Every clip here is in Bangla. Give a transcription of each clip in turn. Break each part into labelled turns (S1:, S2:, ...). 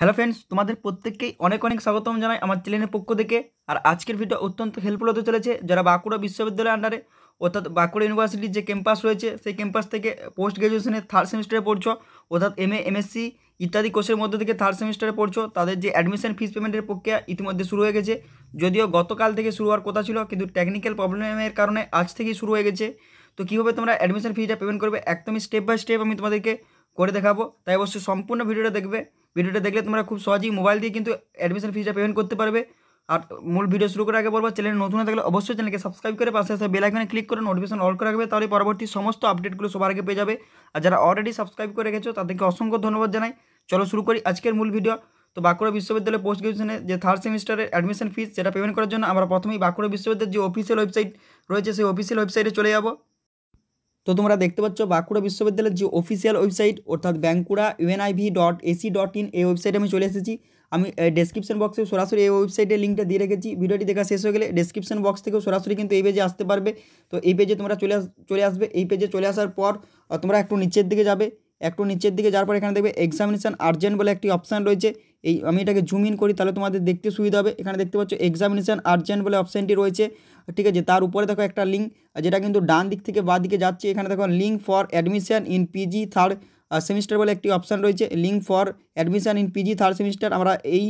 S1: হ্যালো ফ্রেন্ডস তোমাদের প্রত্যেককেই অনেক অনেক স্বাগতম জানাই আমার চ্যানেলের পক্ষ থেকে আর আজকের ভিডিও অত্যন্ত হেল্পফুল হতে চলেছে যারা বাঁকুড়া বিশ্ববিদ্যালয়ের আন্ডারে অর্থাৎ বাঁকুড়া ইউনিভার্সিটির যে ক্যাম্পাস রয়েছে সেই ক্যাম্পাস থেকে পোস্ট গ্র্যাজুয়েশনের থার্ড সেমিস্টারে পড়ছো অর্থাৎ এম এ এমএসসি ইত্যাদি কোর্সের মধ্যে থেকে থার্ড সেমিস্টারে পড়ছো তাদের যে অ্যাডমিশন ফিস পেমেন্টের প্রক্রিয়া ইতিমধ্যে শুরু হয়ে গেছে যদিও গতকাল থেকে শুরু হওয়ার কথা ছিল কিন্তু টেকনিক্যাল প্রবলেমের কারণে আজ থেকেই শুরু হয়ে গেছে তো কীভাবে তোমরা অ্যাডমিশন ফিটা পেমেন্ট করবে একদমই স্টেপ বাই স্টেপ আমি তোমাদেরকে করে দেখাবো তাই অবশ্যই সম্পূর্ণ ভিডিওটা দেখবে ভিডিওটা দেখলে তোমরা খুব সহজেই মোবাইল দিয়ে কিন্তু অ্যাডমিশন ফিজটা পেমেন্ট করতে পারবে আর মূল ভিডিও শুরু করার আগে বলবো চ্যানেল নতুন থাকলে অবশ্যই চ্যানেলকে সাবস্ক্রাইব করে পাশে আসে বেলাইকনে ক্লিক করে নোটিফিকেশন অল করে রাখবে তাহলে পরবর্তী সমস্ত আপডেটগুলো সবার আগে পেয়ে যাবে আর যারা অলরেডি সাবস্ক্রাইব করে রেখেছো তাদেরকে অসংখ্য ধন্যবাদ জানাই চলো শুরু করি আজকের মূল ভিডিও তো বাঁকুড়া বিশ্ববিদ্যালয় পোস্ট গ্রাজুয়েশনে যে থার্ড সেমিস্টারের অ্যাডমিশন ফিস সেটা পেমেন্ট করার জন্য আমরা প্রথমেই বাঁকুড়া বিশ্ববিদ্যালয়ের যে অফিসিয়াল ওয়েবসাইট রয়েছে সেই অফিসিয়াল ওয়েবসাইটে চলে যাবো তো তোমরা দেখতে পাচ্ছ বাঁকুড়া বিশ্ববিদ্যালয়ের যে অফিসিয়াল ওয়েবসাইট অর্থাৎ Bankura UNIV dot AC dot in এই ওয়েবসাইটে আমি চলে এসেছি আমি ডেসক্রিপশন বক্সে সরাসরি এই ওয়েবসাইটের লিঙ্কটা দিয়ে রেখেছি ভিডিওটি দেখা শেষ হয়ে গেলে ডেসক্রিপশন বক্স থেকেও সরাসরি কিন্তু এই পেজে আসতে পারবে তো এই পেজে তোমরা চলে চলে আসবে এই পেজে চলে আসার পর তোমরা একটু নিচের দিকে যাবে একটু নিচের দিকে যাওয়ার পর এখানে দেখবে এক্সামিনেশান আর্জেন্ট বলে একটি অপশান রয়েছে এই আমি এটাকে জুম ইন করি তাহলে তোমাদের দেখতে সুবিধা হবে এখানে দেখতে পাচ্ছ এক্সামিনেশান আর্জেন্ট বলে অপশানটি রয়েছে ঠিক আছে জিতার উপরে দেখো একটা লিংক আর যেটা কিন্তু ডান দিক থেকে বাম দিকে যাচ্ছে এখানে দেখো link for admission in PG third semester বলে একটা অপশন রইছে link for admission in PG third semester আমরা এই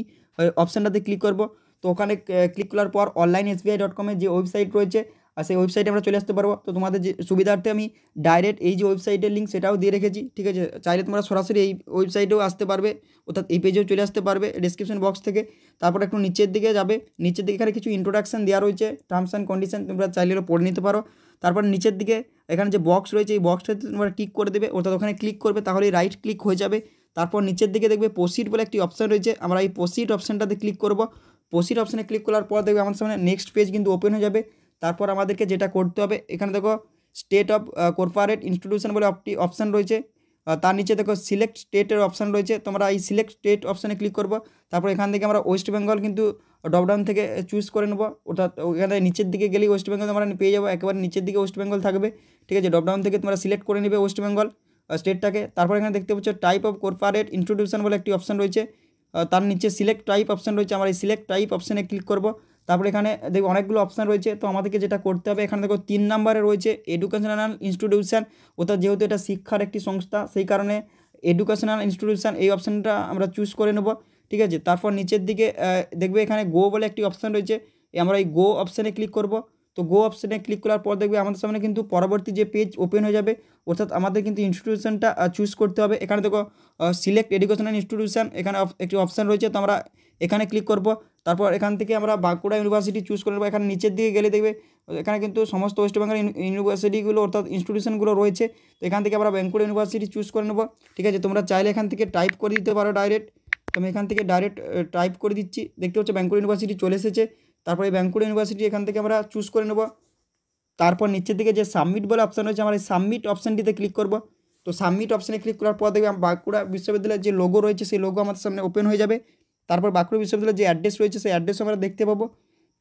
S1: অপশনটাতে ক্লিক করব তো ওখানে ক্লিক করার পর onlinesbai.com এ যে ওয়েবসাইট রয়েছে আর সেই ওয়েবসাইটে আমরা চলে আসতে পারবো তো তোমাদের যে সুবিধার্থে আমি ডাইরেক্ট এই যে ওয়েবসাইটের লিঙ্ক সেটাও দিয়ে রেখেছি ঠিক আছে চাইলে তোমরা সরাসরি এই ওয়েবসাইটেও আসতে পারবে অর্থাৎ এই পেজেও চলে আসতে পারবে ডিসক্রিপশন বক্স থেকে তারপর একটু নিচের দিকে যাবে নিচের দিকে এখানে কিছু ইন্ট্রোডাকশান দেওয়া রয়েছে টার্মস অ্যান্ড কন্ডিশন তোমরা চাইলে পড়ে নিতে পারো তারপর নিচের দিকে এখানে যে বক্স রয়েছে এই বক্সটাতে তোমরা ক্লিক করে দেবে অর্থাৎ ওখানে ক্লিক করবে তাহলে রাইট ক্লিক হয়ে যাবে তারপর নিচের দিকে দেখবে পোসিট বলে একটি অপশান রয়েছে আমরা এই পোসিট অপশানটাতে ক্লিক করবো পোসিট অপশানে ক্লিক করার পর দেখবে আমার সামনে নেক্সট পেজ কিন্তু ওপেন হয়ে যাবে তারপর আমাদেরকে যেটা করতে হবে এখানে দেখো স্টেট অফ কর্পোরেট ইনস্টিটিউশন বলে অপটি অপশান রয়েছে তার নিচে দেখো সিলেক্ট স্টেটের অপশান রয়েছে তোমরা এই সিলেক্ট স্টেট অপশানে ক্লিক করবো তারপর এখান থেকে আমরা ওয়েস্ট বেঙ্গল কিন্তু ডপডাউন থেকে চুজ করে নেবো অর্থাৎ ওখানে নিচের দিকে গেলেই ওয়েস্ট বেঙ্গল তোমরা পেয়ে যাবো একেবারে নিচের দিকে ওয়েস্ট বেঙ্গল থাকবে ঠিক আছে ডপডাউন থেকে তোমরা সিলেক্ট করে নেবে ওয়েস্ট বেঙ্গল স্টেটটাকে তারপর এখানে দেখতে পাচ্ছ টাইপ অফ কর্পোরেট ইনস্টিটিউশন বলে একটি অপশান রয়েছে তার নিচে সিলেক্ট টাইপ অপশান রয়েছে আমরা এই সিলেক্ট টাইপ অপশানে ক্লিক করবো তারপরে এখানে দেখো অনেকগুলো অপশান রয়েছে তো আমাদেরকে যেটা করতে হবে এখানে দেখো তিন নাম্বারে রয়েছে এডুকেশনাল ইনস্টিটিউশান অর্থাৎ যেহেতু এটা শিক্ষার একটি সংস্থা সেই কারণে এডুকেশনাল ইনস্টিটিউশান এই অপশানটা আমরা চুজ করে নেব ঠিক আছে তারপর নিচের দিকে দেখবে এখানে গো বলে একটি অপশান রয়েছে আমরা এই গো অপশানে ক্লিক করব তো গো অপশানে ক্লিক করার পর দেখবে আমাদের সামনে কিন্তু পরবর্তী যে পেজ ওপেন হয়ে যাবে অর্থাৎ আমাদের কিন্তু ইনস্টিটিউশনটা চুজ করতে হবে এখানে দেখো সিলেক্ট এডুকেশনাল ইনস্টিটিউশন এখানে একটি অপশান রয়েছে তো আমরা এখানে ক্লিক করব তারপর এখান থেকে আমরা বাঁকুড়া ইউনিভার্সিটি চুজ করে নেবো এখানে নিচের দিকে গেলে দেখবে এখানে কিন্তু সমস্ত ওয়েস্ট বেঙ্গল ইউনিভার্সিটিগুলো অর্থাৎ ইনস্টিটিউশনগুলো রয়েছে তো এখান থেকে আমরা বাঁকুড়া ইউনিভার্সিটি চুজ করে নেবো ঠিক আছে তোমরা চাইলে এখান থেকে টাইপ করে দিতে পারো ডাইরেক্ট তো আমি এখান থেকে ডাইরেক্ট টাইপ করে দিচ্ছি দেখতে হচ্ছে ব্যাঙ্কুর ইউনিভার্সিটি চলে এসেছে তারপরে বাকুরা ইউনিভার্সিটি এখান থেকে আমরা চুজ করে নেব তারপর নিচের দিকে যে সাবমিট বল অপশন আছে আমরা এই সাবমিট অপশন dite ক্লিক করব তো সাবমিট অপশনে ক্লিক করার পর আমরা বাকুরা বিশ্ববিদ্যালয়ের যে লোগো রয়েছে সেই লোগো আমাদের সামনে ওপেন হয়ে যাবে তারপর বাকরু বিশ্ববিদ্যালয়ের যে অ্যাড্রেস রয়েছে সেই অ্যাড্রেস আমরা দেখতে পাবো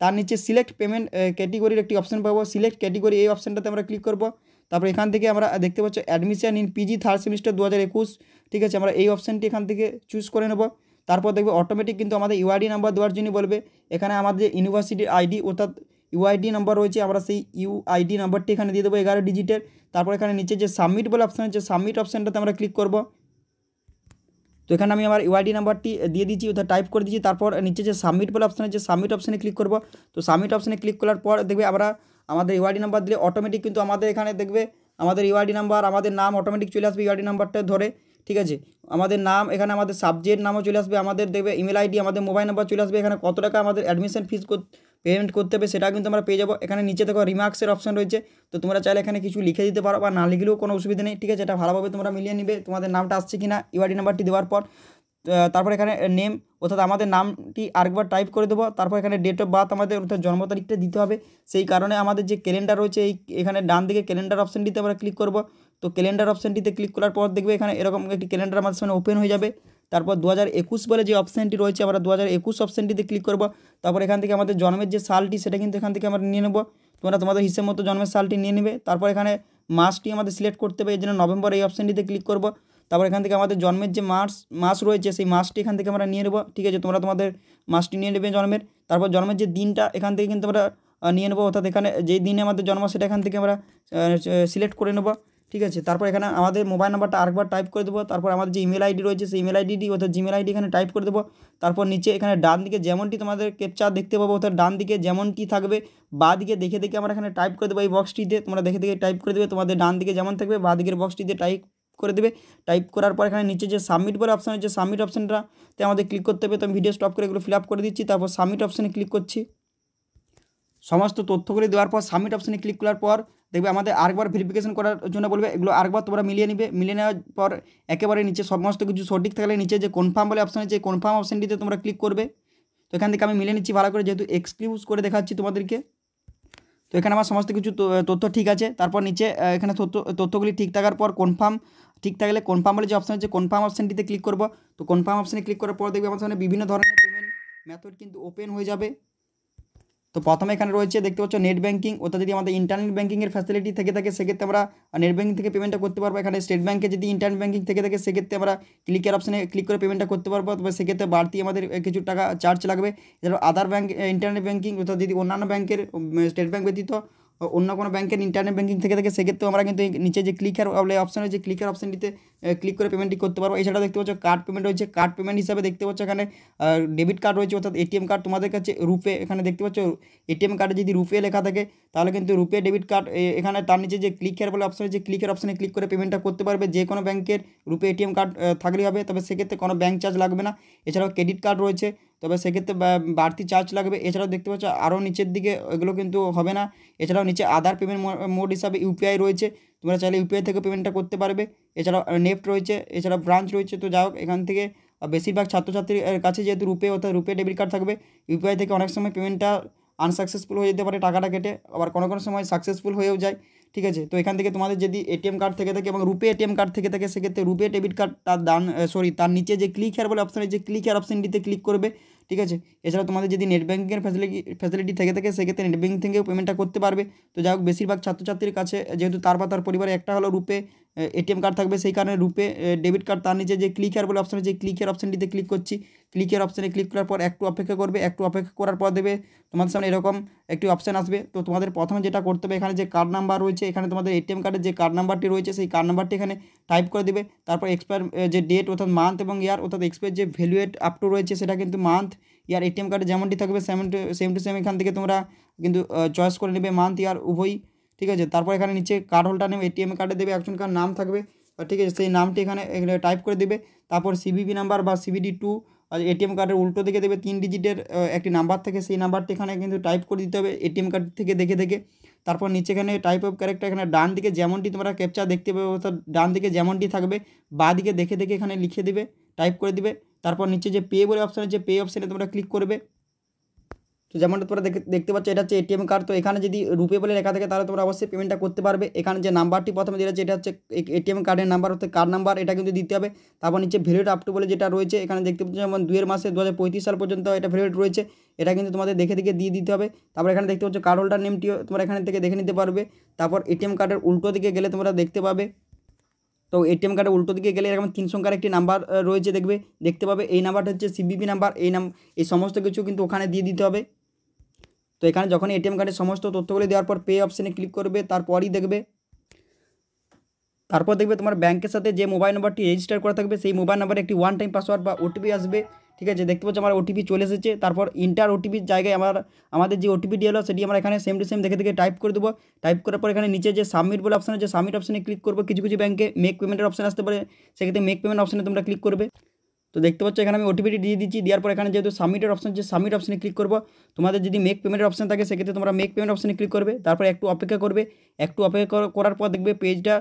S1: তার নিচে সিলেক্ট পেমেন্ট ক্যাটাগরির একটি অপশন পাবো সিলেক্ট ক্যাটাগরি এ অপশনটাতে আমরা ক্লিক করব তারপর এখান থেকে আমরা দেখতে পাচ্ছি admission in PG third semester 2021 ঠিক আছে আমরা এই অপশনটি এখান থেকে চুজ করে নেব তারপর দেখবে অটোমেটিক কিন্তু আমাদের ইউআইডি নাম্বার দেওয়ার জন্য বলবে এখানে আমাদের ইউনিভার্সিটির আইডি অর্থাৎ ইউআইডি নাম্বার রয়েছে আমরা সেই ইউআইডি নাম্বারটি এখানে দিয়ে দেবো এগারো ডিজিটের তারপর এখানে নিচে যে সাবমিট বলে অপশান আছে সাবমিট অপশানটাতে আমরা ক্লিক করব তো এখানে আমি আমার ইউআইডি নাম্বারটি দিয়ে দিচ্ছি অর্থাৎ টাইপ করে দিচ্ছি তারপর নিচে যে সাবমিট বলে অপশান আছে সাবমিট অপশানে ক্লিক করব তো সাবমিট অপশানে ক্লিক করার পর দেখবে আমরা আমাদের ইউআইডি নাম্বার দিলে অটোমেটিক কিন্তু আমাদের এখানে দেখবে আমাদের ইউআইডি নাম্বার আমাদের নাম অটোমেটিক চলে আসবে ইউআইডি নাম্বারটা ধরে ঠিক আছে আমাদের নাম এখানে আমাদের সাবজেক্ট নামও চলে আসবে আমাদের দেখবে ইমেল আইডি আমাদের মোবাইল নাম্বার চলে আসবে এখানে কত টাকা আমাদের অ্যাডমিশন ফিস পেমেন্ট করতে হবে সেটা কিন্তু আমরা পেয়ে যাবো এখানে নিচে দেখো রিমার্কসের অপশন রয়েছে তো তোমরা চাইলে এখানে কিছু লিখে দিতে পারো বা না লিখলেও কোনো অসুবিধা নেই ঠিক আছে এটা ভালোভাবে তোমরা মিলিয়ে নিবে তোমাদের নামটা আসছে কি না ইউআইডি নাম্বারটি দেওয়ার পর তারপর এখানে নেম অর্থাৎ আমাদের নামটি আরেকবার টাইপ করে দেবো তারপর এখানে ডেট অফ বার্থ আমাদের অর্থাৎ জন্ম তারিখটা দিতে হবে সেই কারণে আমাদের যে ক্যালেন্ডার রয়েছে এই এখানে ডান দিকে ক্যালেন্ডার অপশানটিতে আমরা ক্লিক করব তো ক্যালেন্ডার অপশানটিতে ক্লিক করার পর দেখবে এখানে এরকম একটি ক্যালেন্ডার আমাদের সামনে ওপেন হয়ে যাবে তারপর দু হাজার একুশ বলে যে অপশানটি রয়েছে আমরা দু হাজার একুশ অপশানটিতে ক্লিক করবো তারপর এখান থেকে আমাদের জন্মের যে সালটি সেটা কিন্তু এখান থেকে আমরা নিয়ে নেবো তোমরা তোমাদের হিসেব মতো জন্মের সালটি নিয়ে নেবে তারপর এখানে মাসটি আমাদের সিলেক্ট করতে হবে এই জন্য নভেম্বর এই অপশানটিতে ক্লিক করবো তারপর এখান থেকে আমাদের জন্মের যে মাস মাস রয়েছে সেই মাসটি এখান থেকে আমরা নিয়ে নেবো ঠিক আছে তোমরা তোমাদের মাসটি নিয়ে নেবে জন্মের তারপর জন্মের যে দিনটা এখান থেকে কিন্তু আমরা নিয়ে নেবো অর্থাৎ এখানে যেই দিনে আমাদের জন্ম সেটা এখান থেকে আমরা সিলেক্ট করে নেবো ঠিক আছে তারপর এখানে আমাদের মোবাইল নাম্বারটা আরেকবার টাইপ করে দেবো তারপর আমাদের যে ইমেল আইডি রয়েছে সেই ইমেল আইডি অর্থাৎ জিমেল আইডি এখানে টাইপ করে দেবো তারপর নিচে এখানে ডান দিকে যেমনটি তোমাদের ক্যাপচার দেখতে পাবো অর্থাৎ ডান দিকে যেমনটি থাকবে বা দিকে দেখে দেখে আমরা এখানে টাইপ করে দেবো এই বক্সটিতে তোমরা দেখে দেখে টাইপ করে দেবে তোমাদের ডান দিকে যেমন থাকবে বা দিকের বক্সটিতে টাইপ করে দেবে টাইপ করার পর এখানে নিচে যে সাবমিট বলে অপশান আছে সাবমিট অপশানটা তাই আমাদের ক্লিক করতে হবে তো আমি ভিডিও স্টপ করে এগুলো ফিল আপ করে দিচ্ছি তারপর সাবমিট অপশানে ক্লিক করছি সমস্ত তথ্যগুলি দেওয়ার পর সাবমিট অপশানে ক্লিক করার পর দেখবে আমাদের আরেকবার ভেরিফিকেশন করার জন্য বলবে এগুলো আরেকবার তোমরা মিলিয়ে নিবে মিলিয়ে নেওয়ার পর একেবারে নিচে সমস্ত কিছু সঠিক থাকলে নিচে যে কনফার্ম বলে অপশান আছে কনফার্ম অপশানটিতে তোমরা ক্লিক করবে তো এখান থেকে আমি মিলিয়ে নিচ্ছি ভালো করে যেহেতু এক্সক্লিউজ করে দেখাচ্ছি তোমাদেরকে তো এখানে আমার সমস্ত কিছু তথ্য ঠিক আছে তারপর নিচে এখানে তথ্য তথ্যগুলি ঠিক থাকার পর কনফার্ম ঠিক থাকলে কনফার্ম বলে যে অপশান আছে কনফার্ম অপশানটিতে ক্লিক করবো তো কনফার্ম অপশানে ক্লিক করার পর দেখবে আমার সামনে বিভিন্ন ধরনের পেমেন্ট মেথড কিন্তু ওপেন হয়ে যাবে তো প্রথমে এখানে রয়েছে দেখতে পাচ্ছেন নেট ব্যাংকিং অথবা যদি আমাদের ইন্টারনেট ব্যাংকিং এর ফ্যাসিলিটি থেকে থেকে সেকেতে আমরা নেট ব্যাংকিং থেকে পেমেন্টটা করতে পারবো এখানে স্টেট ব্যাংকে যদি ইন্টারনেট ব্যাংকিং থেকে থেকে সেকেতে আমরা ক্লিক এর অপশনে ক্লিক করে পেমেন্টটা করতে পারবো তবে সেকেতে ভারতীয় আমাদের কিছু টাকা চার্জ লাগবে এছাড়া अदर ব্যাংক ইন্টারনেট ব্যাংকিং অথবা যদি অন্য নানা ব্যাংকের স্টেট ব্যাংক ব্যতীত অন্য কোনো ব্যাংকের ইন্টারনেট ব্যাঙ্কিং থেকে থাকে সেক্ষেত্রেও আমরা কিন্তু নিচে যে ক্লিকার অপশন রয়েছে ক্লিকার অপশনটিতে ক্লিক করে পেমেন্টটি করতে পারবো এছাড়া দেখতে পাচ্ছ কার্ড পেমেন্ট রয়েছে কার্ড পেমেন্ট হিসাবে দেখতে পাচ্ছ এখানে ডেবিট কার্ড রয়েছে অর্থাৎ এটিএম কার্ড তোমাদের কাছে রুপে এখানে দেখতে পাচ্ছ এটিএম কার্ডে যদি রুপে লেখা থাকে তাহলে কিন্তু রুপে ডেবিট কার্ড এখানে তার নিচে যে ক্লিক বলে অপশন রয়েছে ক্লিকার অপশনে ক্লিক করে পেমেন্টটা করতে পারবে যে কোনো ব্যাংকের রুপে এটিএম কার্ড থাকলেই হবে তবে সেক্ষেত্রে কোনো ব্যাংক চার্জ লাগবে না এছাড়াও ক্রেডিট কার্ড রয়েছে তবে সেক্ষেত্রে বাড়তি চার্জ লাগবে এছাড়াও দেখতে পাচ্ছ আরও নিচের দিকে এগুলো কিন্তু হবে না এছাড়াও নিচে আধার পেমেন্ট মোড হিসাবে ইউপিআই রয়েছে তোমরা চাইলে ইউপিআই থেকে পেমেন্টটা করতে পারবে এছাড়াও নেফট রয়েছে এছাড়াও ব্রাঞ্চ রয়েছে তো যাই হোক এখান থেকে বেশিরভাগ ছাত্রছাত্রীর কাছে যেহেতু রুপে অর্থাৎ রুপে ডেবিট কার্ড থাকবে ইউপিআই থেকে অনেক সময় পেমেন্টটা আনসাকসেসফুল হয়ে যেতে পারে টাকাটা কেটে আবার কোনো কোনো সময় সাকসেসফুল হয়েও যায় ঠিক আছে তো এখান থেকে তোমাদের যদি এটিএম কার্ড থেকে থাকে এবং রুপে এটিএম কার্ড থেকে থাকে সেক্ষেত্রে রুপে ডেবিট কার্ড তার দান সরি তার নিচে যে ক্লিক হেয়ার বলে অপশান যে ক্লিক হেয়ার অপশানটিতে ক্লিক করবে ঠিক আছে এছাড়া তোমাদের যদি নেট ব্যাঙ্কিংয়ের ফ্যাসিলিটি ফ্যাসিলিটি থেকে থাকে সেক্ষেত্রে নেট ব্যাঙ্কিং থেকেও পেমেন্টটা করতে পারবে তো যাই হোক বেশিরভাগ ছাত্রছাত্রীর কাছে যেহেতু তার বা তার পরিবারে একটা হলো রূপে এটিএম কার্ড থাকবে সেই কারণে রূপে ডেবিট কার্ড তার নিচে যে ক্লিকার বলে অপশানে যে ক্লিকের অপশনটিতে ক্লিক করছি ক্লিকের অপশানে ক্লিক করার পর একটু অপেক্ষা করবে একটু অপেক্ষা করার পর দেবে তোমাদের সামনে এরকম একটি অপশন আসবে তো তোমাদের প্রথমে যেটা করতে হবে এখানে যে কার্ড নাম্বার রয়েছে এখানে তোমাদের এটিএম কার্ডের যে কার্ড নাম্বারটি রয়েছে সেই কার্ড নাম্বারটি এখানে টাইপ করে দেবে তারপর এক্সপায়ার যে ডেট অর্থাৎ মান্থ এবং ইয়ার অর্থাৎ এক্সপায়ার যে ভ্যালুয়েট আপ টু রয়েছে সেটা কিন্তু মান্থ ইয়ার এটিএম কার্ডে যেমনটি থাকবে টু সেম টু সেম এখান থেকে তোমরা কিন্তু চয়েস করে নেবে মান্থ ইয়ার উভয়ই ঠিক আছে তারপর এখানে নিচে কার্ড হোল্ডার নেবে এটিএম কার্ডে দেবে একজন কার নাম থাকবে ঠিক আছে সেই নামটি এখানে টাইপ করে দেবে তারপর সিবিবি নাম্বার বা সিবিডি টু এটিএম কার্ডের উল্টো দিকে দেবে তিন ডিজিটের একটি নাম্বার থেকে সেই নাম্বারটি এখানে কিন্তু টাইপ করে দিতে হবে এটিএম কার্ড থেকে দেখে দেখে তারপর নিচে এখানে টাইপ অফ ক্যারেক্টার এখানে ডান দিকে যেমনটি তোমরা ক্যাপচার দেখতে পাবে অর্থাৎ ডান দিকে যেমনটি থাকবে বা দিকে দেখে দেখে এখানে লিখে দেবে টাইপ করে দিবে তারপর নিচে যে পে বলে অপশান আছে পে অপশানে তোমরা ক্লিক করবে তো যেমনটা তোমরা দেখতে পাচ্ছ এটা হচ্ছে এটিএম কার্ড তো এখানে যদি রুপে বলে লেখা থাকে তাহলে তোমরা অবশ্যই পেমেন্টটা করতে পারবে এখানে যে নাম্বারটি প্রথমে যেটা হচ্ছে এটা হচ্ছে এটিএম কার্ডের নাম্বার হচ্ছে কার্ড নাম্বার এটা কিন্তু দিতে হবে তারপর নিচে ভ্যালিড আপ টু বলে যেটা রয়েছে এখানে দেখতে পাচ্ছ যেমন দুয়ের মাসে দু সাল পর্যন্ত এটা ভ্যালিড রয়েছে এটা কিন্তু তোমাদের দেখে দেখে দিয়ে দিতে হবে তারপর এখানে দেখতে পাচ্ছ কার্ড হোল্ডার নেমটিও তোমরা এখানে থেকে দেখে নিতে পারবে তারপর এটিএম কার্ডের উল্টো দিকে গেলে তোমরা দেখতে পাবে তো এটিএম কার্ডের উল্টো দিকে গেলে এরকম তিন সংখ্যার একটি নাম্বার রয়েছে দেখবে দেখতে পাবে এই নাম্বারটা হচ্ছে সিবিপি নাম্বার এই নাম এই সমস্ত কিছু কিন্তু ওখানে দিয়ে দিতে হবে তো এখানে যখন এটিএম কার্ডের সমস্ত তথ্যগুলি দেওয়ার পর পে অপশানে ক্লিক করবে তারপরই দেখবে তারপর দেখবে তোমার ব্যাংকের সাথে যে মোবাইল নাম্বারটি রেজিস্টার করা থাকবে সেই মোবাইল নাম্বারে একটি ওয়ান টাইম পাসওয়ার্ড বা ওটিপি আসবে ঠিক আছে দেখতে পাচ্ছ আমার ওটিপি চলে এসেছে তারপর ইন্টার ওটিপির জায়গায় আমার আমাদের যে ওটিপিটি এলো সেটি আমরা এখানে সেম টু সেম দেখে দেখে টাইপ করে দেবো টাইপ করার পর এখানে নিচে যে সাবমিট বলে অপশান আছে সাবমিট অপশানে ক্লিক করবো কিছু কিছু ব্যাংকে মেক পেমেন্টের অপশান আসতে পারে সেক্ষেত্রে মেক পেমেন্ট অপশানে তোমরা ক্লিক করবে তো দেখতে পাচ্ছ এখানে আমি ওটিপিটি দিয়ে দিয়েছি এরপরে এখানে যেহেতু সাবমিট অপশন যে সাবমিট অপশনে ক্লিক করবে তোমাদের যদি মেক পেমেন্টের অপশন থাকে সে ক্ষেত্রে তোমরা মেক পেমেন্ট অপশনে ক্লিক করবে তারপর একটু অপেক্ষা করবে একটু অপেক্ষা করার পর দেখবে পেজটা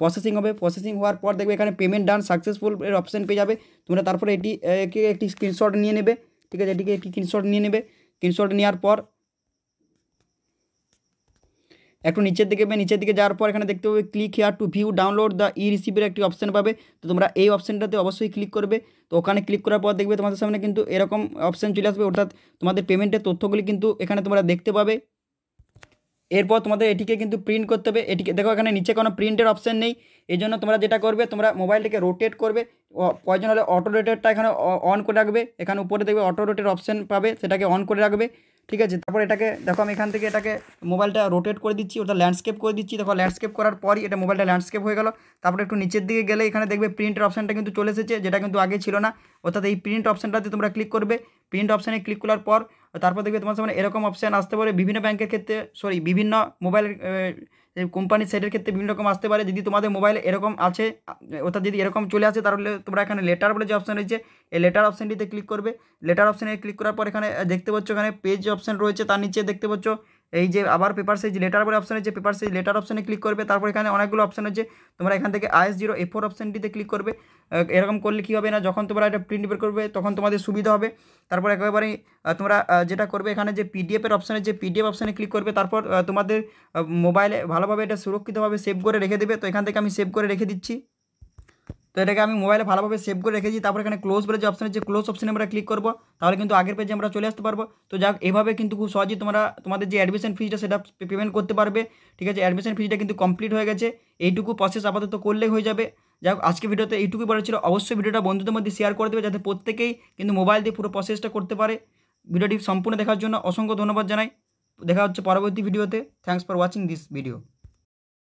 S1: প্রসেসিং হবে প্রসেসিং হওয়ার পর দেখবে এখানে পেমেন্ট ডান सक्सेसफुल এর অপশন পেয়ে যাবে তোমরা তারপর এটি একটি স্ক্রিনশট নিয়ে নেবে ঠিক আছে এটিকে কি স্ক্রিনশট নিয়ে নেবে স্ক্রিনশট নিয়ে আর পর একটু নিচের দিকে বা নিচের দিকে যাওয়ার পর এখানে দেখতে পাবে click here to view download the e রিসিপের একটি অপশান পাবে তো তোমরা এই অপশানটাতে অবশ্যই ক্লিক করবে তো ওখানে ক্লিক করার পর দেখবে তোমাদের সামনে কিন্তু এরকম অপশন চলে আসবে অর্থাৎ তোমাদের পেমেন্টের তথ্যগুলি কিন্তু এখানে তোমরা দেখতে পাবে এরপর তোমাদের এটিকে কিন্তু প্রিন্ট করতে হবে এটিকে দেখো এখানে নিচে কোনো প্রিন্টের অপশন নেই এই জন্য তোমরা যেটা করবে তোমরা মোবাইলটিকে রোটেট করবে প্রয়োজন হলে অটো রোটেটটা এখানে অন করে রাখবে এখানে উপরে দেখবে অটো রোটের অপশান পাবে সেটাকে অন করে রাখবে ঠিক আছে তারপর এটাকে দেখো আমি এখান থেকে এটাকে মোবাইলটা রোটেট করে দিচ্ছি ওটা ল্যান্ডস্কেপ করে দিচ্ছি দেখো ল্যান্ডস্কেপ করার পরই এটা মোবাইলটা ল্যান্ডস্কেপ হয়ে গেল তারপরে একটু নিচের দিকে গেলে এখানে দেখবে প্রিন্টের অপশানটা কিন্তু চলে এসেছে যেটা কিন্তু আগে ছিল না অর্থাৎ এই প্রিন্ট অপশানটাতে তোমরা ক্লিক করবে প্রিন্ট অপশানে ক্লিক করার পর তারপর দেখবে তোমার সামনে এরকম অপশান আসতে পারে বিভিন্ন ব্যাংকের ক্ষেত্রে সরি বিভিন্ন মোবাইল কোম্পানির সেটের ক্ষেত্রে বিভিন্ন রকম আসতে পারে যদি তোমাদের মোবাইল এরকম আছে অর্থাৎ যদি এরকম চলে আসে তাহলে তোমরা এখানে লেটার বলে যে অপশান রয়েছে এই লেটার অপশানটিতে ক্লিক করবে লেটার অপশানে ক্লিক করার পর এখানে দেখতে পাচ্ছ এখানে পেজ অপশান রয়েছে তার নিচে দেখতে পাচ্ছ এই যে আবার পেপার সাইজ লেটার বলে অপশানে যে পেপার সাইজ লেটার অপশানে ক্লিক করবে তারপর এখানে অনেকগুলো অপশান আছে তোমরা এখান থেকে আইএস জিরো এ ফোর অপশানটিতে ক্লিক করবে এরকম করলে কী হবে না যখন তোমরা এটা প্রিন্ট বের করবে তখন তোমাদের সুবিধা হবে তারপর একেবারে তোমরা যেটা করবে এখানে যে পিডিএফের অপশানে যে পিডিএফ অপশানে ক্লিক করবে তারপর তোমাদের মোবাইলে ভালোভাবে এটা সুরক্ষিতভাবে সেভ করে রেখে দেবে তো এখান থেকে আমি সেভ করে রেখে দিচ্ছি তো এটাকে আমি মোবাইলে ভালোভাবে সেভ করে রেখেছি তারপর এখানে ক্লোজ বলে যে অপশানের যে ক্লোজ অপশানে আমরা ক্লিক করবো তাহলে কিন্তু আগের পেজে আমরা চলে আসতে পারবো তো যাক এভাবে কিন্তু খুব সহজেই তোমরা তোমাদের যে অ্যাডমিশন ফিজটা সেটা পেমেন্ট করতে পারবে ঠিক আছে অ্যাডমিশন ফিজটা কিন্তু কমপ্লিট হয়ে গেছে এইটুকু প্রসেস আপাতত করলেই হয়ে যাবে যাই হোক আজকে ভিডিওতে এইটুকুই বলা ছিল অবশ্যই ভিডিওটা বন্ধুদের মধ্যে শেয়ার করে দেবে যাতে প্রত্যেকেই কিন্তু মোবাইল দিয়ে পুরো প্রসেসটা করতে পারে ভিডিওটি সম্পূর্ণ দেখার জন্য অসংখ্য ধন্যবাদ জানাই দেখা হচ্ছে পরবর্তী ভিডিওতে thanks for watching this video